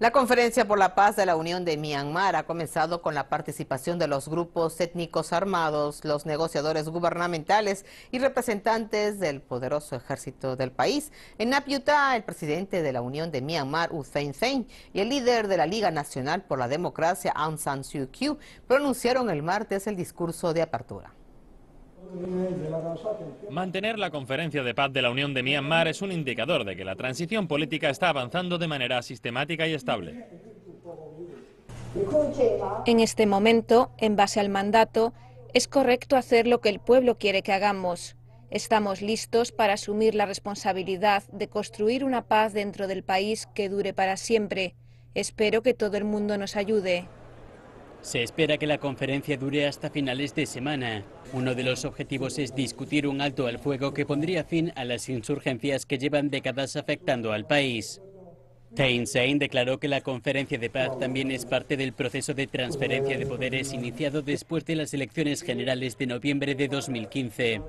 La Conferencia por la Paz de la Unión de Myanmar ha comenzado con la participación de los grupos étnicos armados, los negociadores gubernamentales y representantes del poderoso ejército del país. En Napiuta, el presidente de la Unión de Myanmar, U Sein y el líder de la Liga Nacional por la Democracia, Aung San Suu Kyi, pronunciaron el martes el discurso de apertura. Mantener la conferencia de paz de la Unión de Myanmar es un indicador de que la transición política está avanzando de manera sistemática y estable. En este momento, en base al mandato, es correcto hacer lo que el pueblo quiere que hagamos. Estamos listos para asumir la responsabilidad de construir una paz dentro del país que dure para siempre. Espero que todo el mundo nos ayude. Se espera que la conferencia dure hasta finales de semana. Uno de los objetivos es discutir un alto al fuego que pondría fin a las insurgencias que llevan décadas afectando al país. Thein Sein declaró que la conferencia de paz también es parte del proceso de transferencia de poderes iniciado después de las elecciones generales de noviembre de 2015.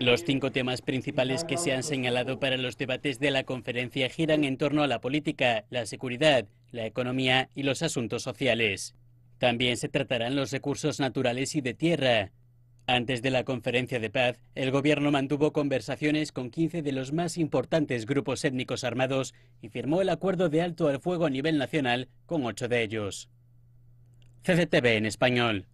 Los cinco temas principales que se han señalado para los debates de la conferencia giran en torno a la política, la seguridad, la economía y los asuntos sociales. También se tratarán los recursos naturales y de tierra. Antes de la conferencia de paz, el gobierno mantuvo conversaciones con 15 de los más importantes grupos étnicos armados y firmó el acuerdo de alto al fuego a nivel nacional con ocho de ellos. CCTV en español.